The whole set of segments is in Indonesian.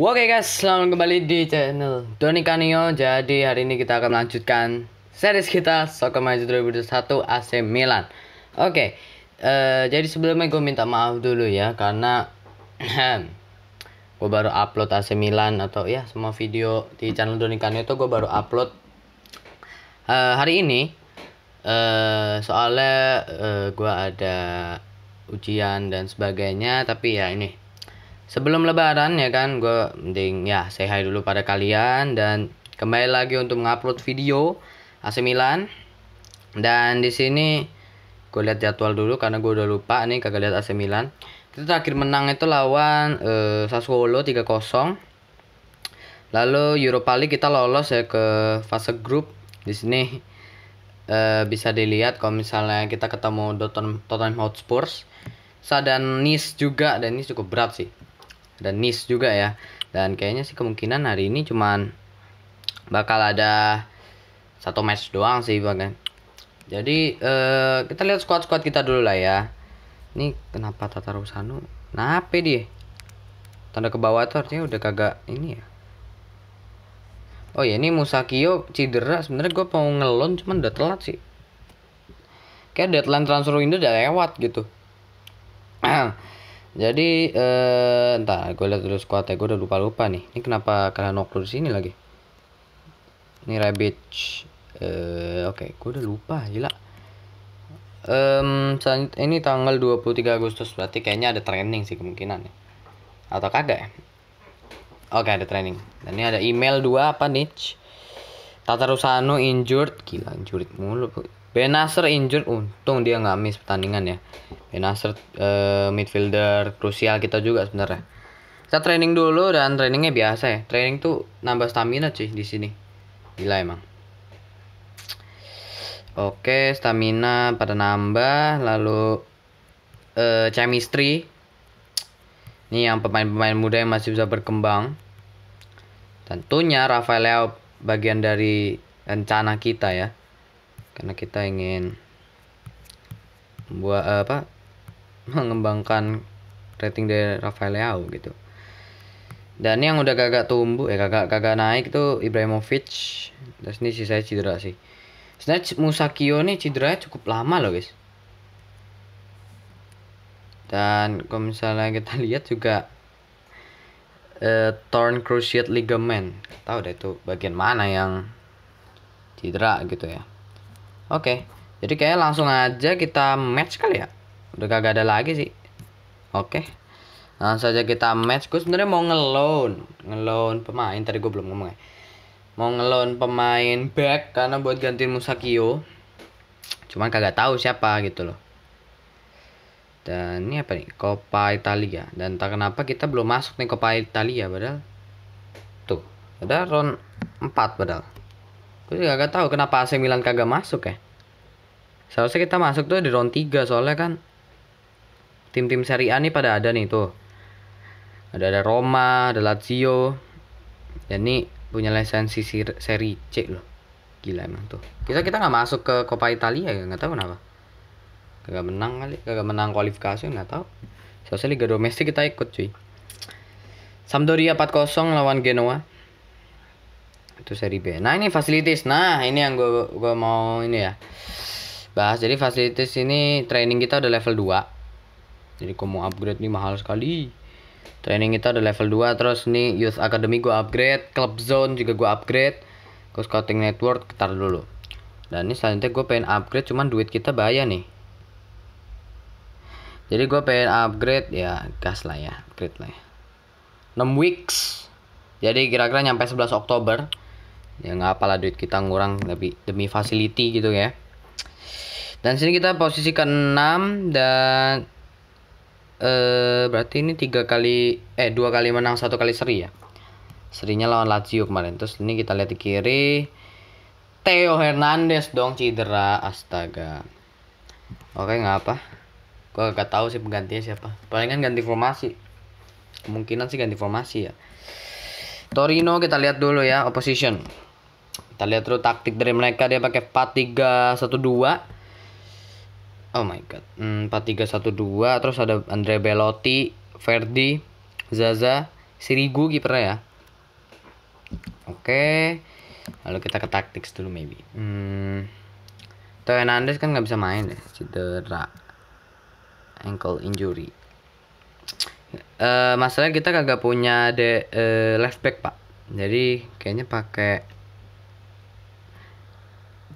Oke guys, selamat kembali di channel Doni Kanio. Jadi hari ini kita akan melanjutkan series kita Soccer Manager 2021 AC Milan. Oke, uh, jadi sebelumnya gue minta maaf dulu ya karena gue baru upload AC Milan atau ya semua video di channel Doni Kanio itu gue baru upload uh, hari ini. Uh, soalnya uh, gue ada ujian dan sebagainya, tapi ya ini sebelum lebaran ya kan gue mending ya say hi dulu pada kalian dan kembali lagi untuk mengupload video AC Milan dan di sini gue lihat jadwal dulu karena gue udah lupa nih kagak lihat AC Milan kita terakhir menang itu lawan eh, Sassuolo 3-0 lalu Europa League kita lolos ya ke fase grup di sini uh, bisa dilihat kalau misalnya kita ketemu Tottenham Hotspur dan Nice juga dan ini cukup berat sih dan NIS juga ya dan kayaknya sih kemungkinan hari ini cuman bakal ada satu match doang sih bagan jadi eh, kita lihat squad squad kita dulu lah ya ini kenapa Tata Rusanu nape dia tanda ke bawah tuh artinya udah kagak ini ya oh ya ini Musakio cedera sebenarnya gue mau ngelon cuman udah telat sih kayak deadline transfer window udah lewat gitu nah, jadi eh entar gue lihat dulu squad gue udah lupa-lupa nih. Ini kenapa kalian nokro di sini lagi? Ini rabbit. Eh oke, okay. gue udah lupa, gila. Um, ini tanggal 23 Agustus berarti kayaknya ada training sih kemungkinan ya. Atau kagak ya? Oke, okay, ada training. Dan ini ada email dua apa nih? Tatarusano injured, gila injured mulu. Benasser injured untung dia nggak miss pertandingan ya Benasser uh, eh, midfielder krusial kita juga sebenarnya kita training dulu dan trainingnya biasa ya training tuh nambah stamina cuy di sini gila emang oke stamina pada nambah lalu uh, chemistry ini yang pemain-pemain muda yang masih bisa berkembang tentunya Rafael Leo bagian dari rencana kita ya karena kita ingin buat eh, apa mengembangkan rating dari Rafael Leao gitu dan yang udah kagak tumbuh ya eh, kagak kagak naik tuh Ibrahimovic terus ini sisa cedera sih Snatch Musakio nih cedera cukup lama loh guys dan kalau misalnya kita lihat juga uh, torn cruciate ligament tahu deh itu bagian mana yang cedera gitu ya Oke, jadi kayak langsung aja kita match kali ya. Udah kagak ada lagi sih. Oke. Langsung saja kita match. Gue sebenarnya mau ngeloan, ngeloan pemain. Tadi gue belum ngomong ya. Mau ngeloan pemain back karena buat gantiin Musakio. Cuman kagak tahu siapa gitu loh. Dan ini apa nih? Coppa Italia. Dan tak kenapa kita belum masuk nih Coppa Italia padahal. Tuh, ada round 4 padahal. Gue sih gak tahu kenapa AC Milan kagak masuk ya. Seharusnya kita masuk tuh di round 3 soalnya kan tim-tim seri A nih pada ada nih tuh. Ada ada Roma, ada Lazio. Dan ini punya lisensi seri C loh. Gila emang tuh. Kita kita nggak masuk ke Coppa Italia ya, nggak tahu kenapa. Kagak menang kali, kagak menang kualifikasi nggak tahu. Seharusnya Liga Domestik kita ikut cuy. Sampdoria 4-0 lawan Genoa itu seri B nah ini fasilitas nah ini yang gue gue mau ini ya bahas jadi fasilitas ini training kita udah level 2 jadi mau upgrade nih mahal sekali training kita udah level 2 terus nih youth academy gue upgrade club zone juga gue upgrade ke scouting network ketar dulu dan ini selanjutnya gue pengen upgrade cuman duit kita bahaya nih jadi gue pengen upgrade ya gas lah ya upgrade lah ya 6 weeks jadi kira-kira nyampe 11 Oktober ya nggak apalah duit kita ngurang lebih demi facility gitu ya dan sini kita posisi ke 6 dan eh berarti ini tiga kali eh dua kali menang satu kali seri ya serinya lawan Lazio kemarin terus ini kita lihat di kiri Theo Hernandez dong cedera astaga oke nggak apa gua gak tahu sih penggantinya siapa palingan ganti formasi kemungkinan sih ganti formasi ya Torino kita lihat dulu ya opposition. Kita lihat dulu taktik dari mereka dia pakai 4312. Oh my god. Hmm, 4 terus ada Andre Belotti, Ferdi, Zaza, Sirigu kipernya ya. Oke. Okay. Lalu kita ke taktik dulu maybe. Hmm. Teo Hernandez kan nggak bisa main deh, ya, cedera ankle injury uh, eh, masalahnya kita kagak punya de uh, left back pak jadi kayaknya pakai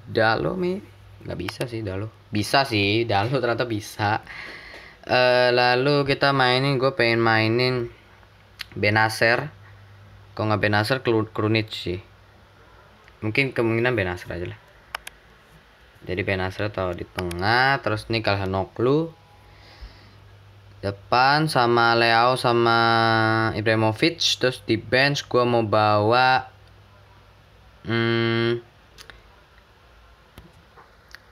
Dalo mi nggak bisa sih Dalo bisa sih Dalo ternyata bisa uh, lalu kita mainin gue pengen mainin benaser kok nggak benaser Krunic sih mungkin kemungkinan benaser aja lah jadi benaser atau di tengah terus nih kalah noklu depan sama Leo sama Ibrahimovic terus di bench gue mau bawa hmm,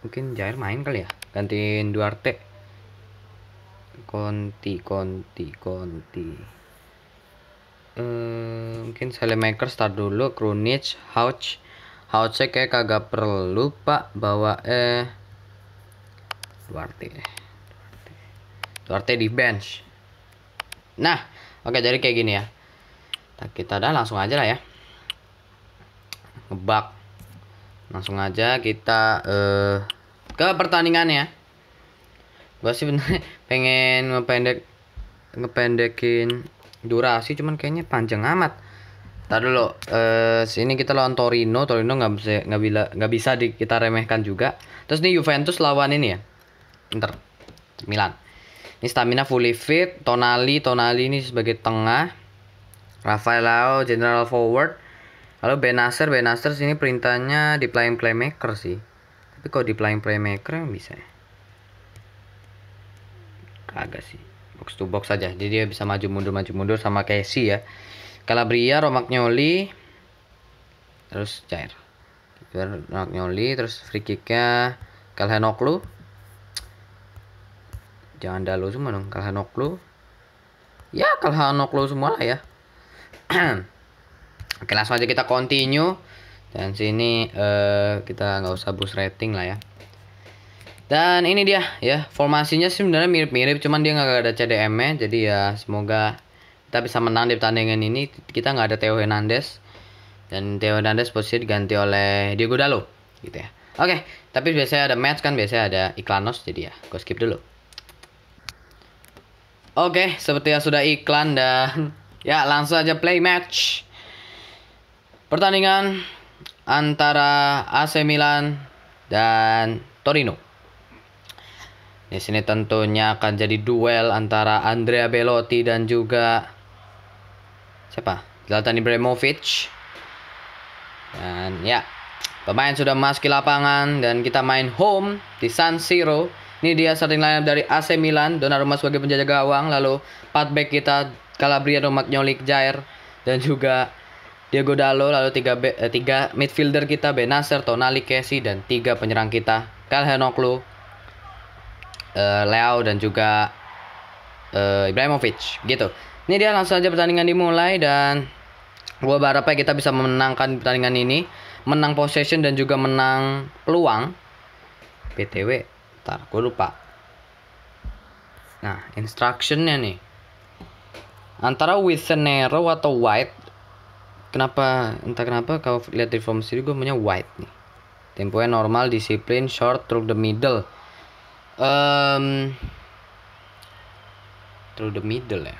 mungkin Jair main kali ya gantiin Duarte Konti Konti Konti Hmm, eh, mungkin Salemaker start dulu Krunic Houch Houchnya kayak kagak perlu pak bawa eh Duarte Duarte di bench nah oke jadi kayak gini ya nah, kita dah langsung aja lah ya ngebak langsung aja kita uh, ke pertandingannya gue sih bener pengen ngependek ngependekin durasi cuman kayaknya panjang amat Tadi dulu eh, sini kita lawan Torino Torino nggak bisa nggak bila nggak bisa di, kita remehkan juga terus nih Juventus lawan ini ya Inter Milan ini stamina fully fit, Tonali, Tonali ini sebagai tengah. Rafael Lau general forward. Lalu Benacer, Benacer sini perintahnya di playing playmaker sih. Tapi kalau di playing playmaker bisa ya. Kagak sih. Box to box saja. Jadi dia bisa maju mundur maju mundur sama Casey ya. Calabria, Romagnoli, terus Cair, Romagnoli terus free kicknya Kalhenoklu jangan dalu semua dong kalhanoklo ya kalhanoklo semua lah ya oke langsung aja kita continue dan sini uh, kita nggak usah boost rating lah ya dan ini dia ya formasinya sebenarnya mirip-mirip cuman dia nggak ada CDM nya jadi ya semoga kita bisa menang di pertandingan ini kita nggak ada Theo Hernandez dan Theo Hernandez posisi diganti oleh Diego Dalo gitu ya oke tapi biasanya ada match kan biasanya ada Iklanos jadi ya gue skip dulu Oke, okay, yang sudah iklan dan ya langsung aja play match. Pertandingan antara AC Milan dan Torino. Di sini tentunya akan jadi duel antara Andrea Belotti dan juga siapa? Zlatan Ibrahimovic. Dan ya, pemain sudah ke lapangan dan kita main home di San Siro ini dia starting line dari AC Milan, Donnarumma sebagai penjaga gawang, lalu empat back kita rumah Romagnoli, Jair, dan juga Diego Dalo, lalu tiga, be, eh, tiga midfielder kita Benacer, Tonali, Casey, dan tiga penyerang kita Kalhenoglu, uh, eh, Leo, dan juga uh, Ibrahimovic. Gitu. Ini dia langsung aja pertandingan dimulai dan gua berharap ya kita bisa memenangkan pertandingan ini, menang possession dan juga menang peluang. PTW Ntar gue lupa. Nah, instructionnya nih. Antara with a narrow atau wide. Kenapa, entah kenapa kalau lihat di form sendiri gue punya wide nih. Temponya normal, disiplin, short, through the middle. Um, through the middle ya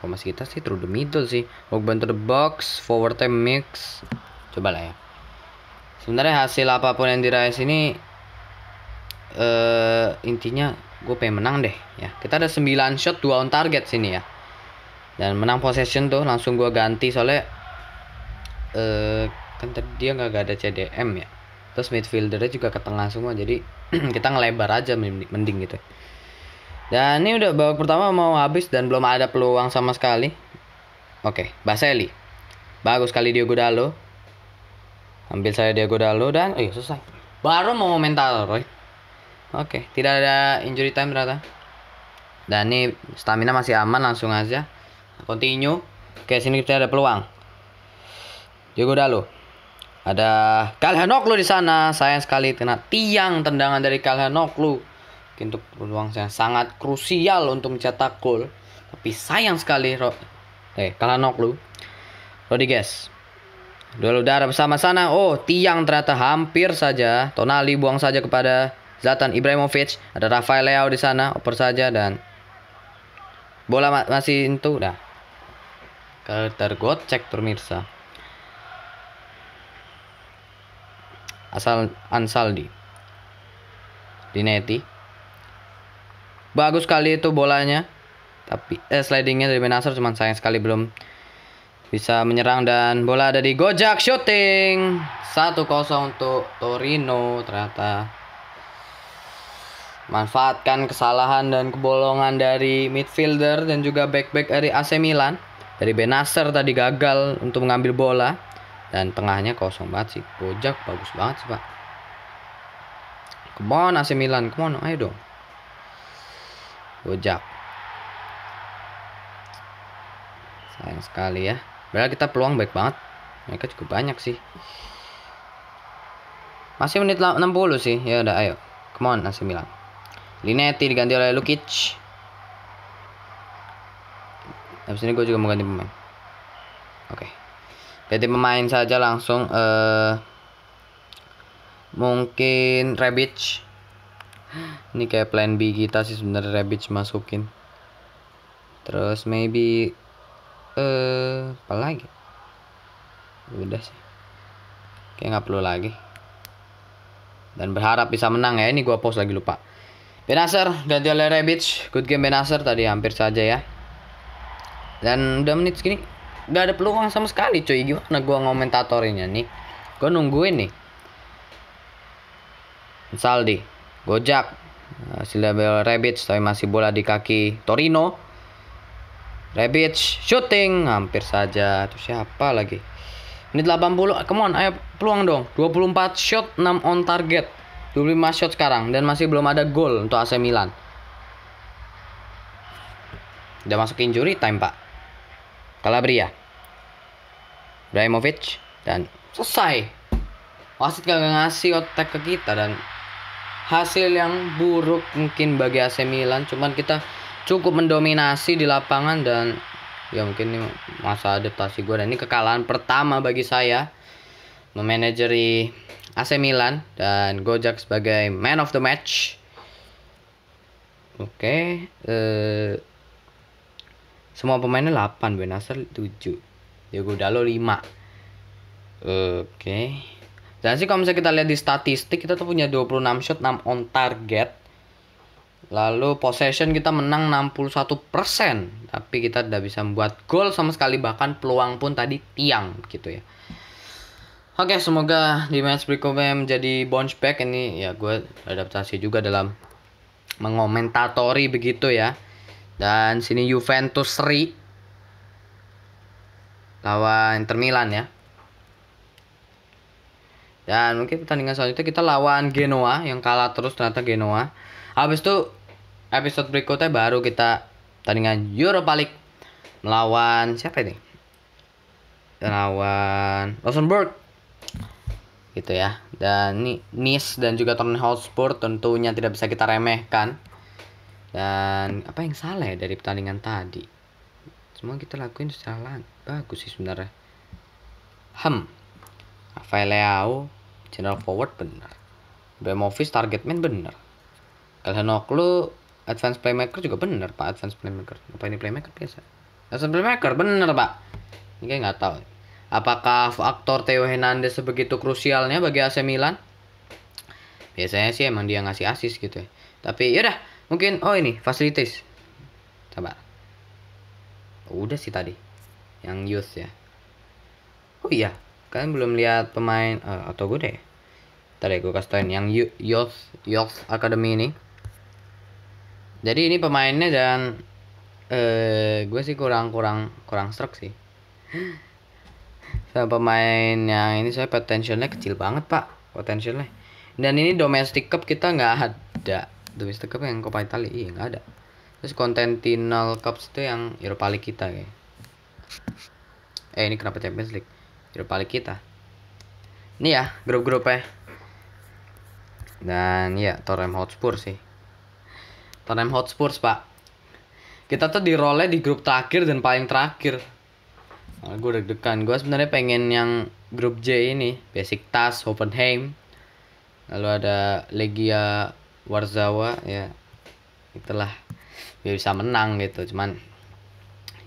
formasi kita sih through the middle sih Pogba to the box forward time mix coba lah ya sebenarnya hasil apapun yang diraih sini uh, intinya gue pengen menang deh ya kita ada 9 shot 2 on target sini ya dan menang possession tuh langsung gue ganti soalnya uh, kan tadi dia nggak ada CDM ya terus midfieldernya juga ke tengah semua jadi kita ngelebar aja mending, gitu dan ini udah babak pertama mau habis dan belum ada peluang sama sekali oke Baseli bagus kali dia lo ambil saya dia lo dan eh iya, selesai baru mau mental Roy Oke, okay. tidak ada injury time ternyata. Dan ini stamina masih aman langsung aja. Continue. Oke, sini kita ada peluang. Diego Dalo. Ada Kalhanoklu di sana. Sayang sekali kena tiang tendangan dari Kalhanoklu. Untuk peluang yang sangat krusial untuk mencetak gol. Tapi sayang sekali Ro eh Kalhanoglu. Rodriguez. Dua udara bersama sana. Oh, tiang ternyata hampir saja. Tonali buang saja kepada Zlatan Ibrahimovic, ada Rafael Leao di sana, oper saja dan bola ma masih itu dah. cek pemirsa. Asal Ansaldi. Dinetti. Bagus sekali itu bolanya. Tapi eh, slidingnya dari Benasar cuman sayang sekali belum bisa menyerang dan bola ada di Gojak shooting 1-0 untuk Torino ternyata manfaatkan kesalahan dan kebolongan dari midfielder dan juga back-back dari AC Milan. Dari Benacer tadi gagal untuk mengambil bola dan tengahnya kosong banget sih. Bojak bagus banget sih, Pak. Come on AC Milan, come on, ayo dong. Bojak. Sayang sekali ya. Padahal kita peluang baik banget. Mereka cukup banyak sih. Masih menit 60 sih. Ya udah ayo. Come on AC Milan. Linetti diganti oleh Lukic habis ini gue juga mau ganti pemain oke okay. ganti pemain saja langsung uh, mungkin Rebic ini kayak plan B kita sih sebenarnya Rebic masukin terus maybe eh uh, apa lagi udah sih kayak gak perlu lagi dan berharap bisa menang ya ini gue post lagi lupa Benasar ganti oleh Rebic. Good game Benasar tadi hampir saja ya. Dan udah menit segini gak ada peluang sama sekali cuy. Gimana gua ngomentatorinya nih? Gue nungguin nih. Saldi, Gojak, hasil double Rebic tapi masih bola di kaki Torino. Rebic shooting hampir saja. Itu siapa lagi? Menit 80, come on, ayo peluang dong. 24 shot 6 on target. 25 shot sekarang dan masih belum ada gol untuk AC Milan. Udah masuk injury time, Pak. Calabria. Ibrahimovic dan selesai. Wasit gak ngasih otak ke kita dan hasil yang buruk mungkin bagi AC Milan, cuman kita cukup mendominasi di lapangan dan ya mungkin ini masa adaptasi gue dan ini kekalahan pertama bagi saya memanajeri AC Milan dan Gojak sebagai man of the match. Oke, okay. uh, eh, semua pemainnya 8, Benasar 7, Diego Dalo 5. Oke. Okay. Dan sih kalau misalnya kita lihat di statistik kita tuh punya 26 shot, 6 on target. Lalu possession kita menang 61%, tapi kita tidak bisa membuat gol sama sekali bahkan peluang pun tadi tiang gitu ya. Oke, okay, semoga di match berikutnya menjadi bounce back ini ya gue adaptasi juga dalam mengomentatori begitu ya. Dan sini Juventus Sri lawan Inter Milan ya. Dan mungkin pertandingan selanjutnya kita lawan Genoa yang kalah terus ternyata Genoa. Habis itu episode berikutnya baru kita pertandingan Europa League melawan siapa ini? Lawan Rosenborg gitu ya dan Nice dan juga Tottenham Hotspur tentunya tidak bisa kita remehkan dan apa yang salah ya dari pertandingan tadi semua kita lakuin secara bagus sih sebenarnya hmm Rafael Leao general forward bener bemovis target man bener Kalhanoglu advance playmaker juga bener pak advance playmaker apa ini playmaker biasa advance playmaker bener pak ini kayak nggak tahu Apakah faktor Theo Hernandez sebegitu krusialnya bagi AC Milan? Biasanya sih emang dia ngasih asis gitu ya. Tapi yaudah, mungkin oh ini fasilitas. Coba. Udah sih tadi. Yang youth ya. Oh iya, kalian belum lihat pemain uh, atau gue deh. Tadi gue kasih tauin yang youth youth academy ini. Jadi ini pemainnya dan uh, eh, gue sih kurang kurang kurang stroke sih. sama pemain yang ini saya potensialnya kecil banget pak potensialnya dan ini domestic cup kita nggak ada domestic cup yang Coppa Italia iya nggak ada terus Continental Cup itu yang Europa League kita kayak eh ini kenapa Champions League Europa League kita ini ya grup-grupnya dan ya Tottenham Hotspur sih Tottenham Hotspur pak kita tuh di role di grup terakhir dan paling terakhir Malah gue deg-degan. Gue sebenarnya pengen yang grup J ini, Basic Tas, Hoffenheim. Lalu ada Legia Warzawa ya. Itulah biar bisa menang gitu. Cuman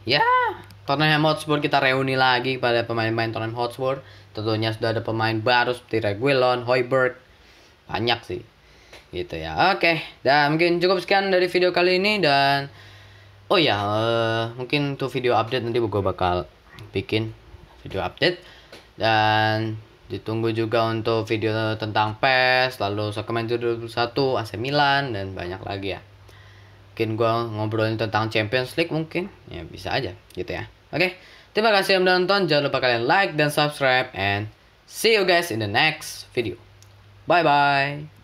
ya Tottenham Hotspur kita reuni lagi pada pemain-pemain Tottenham Hotspur. Tentunya sudah ada pemain baru seperti Reguilon, Hoiberg. Banyak sih. Gitu ya. Oke, dan mungkin cukup sekian dari video kali ini dan oh ya, uh, mungkin tuh video update nanti gue bakal bikin video update dan ditunggu juga untuk video tentang PES lalu Soccerman 21, AC Milan dan banyak lagi ya mungkin gue ngobrolin tentang Champions League mungkin ya bisa aja gitu ya oke terima kasih yang udah nonton jangan lupa kalian like dan subscribe and see you guys in the next video bye bye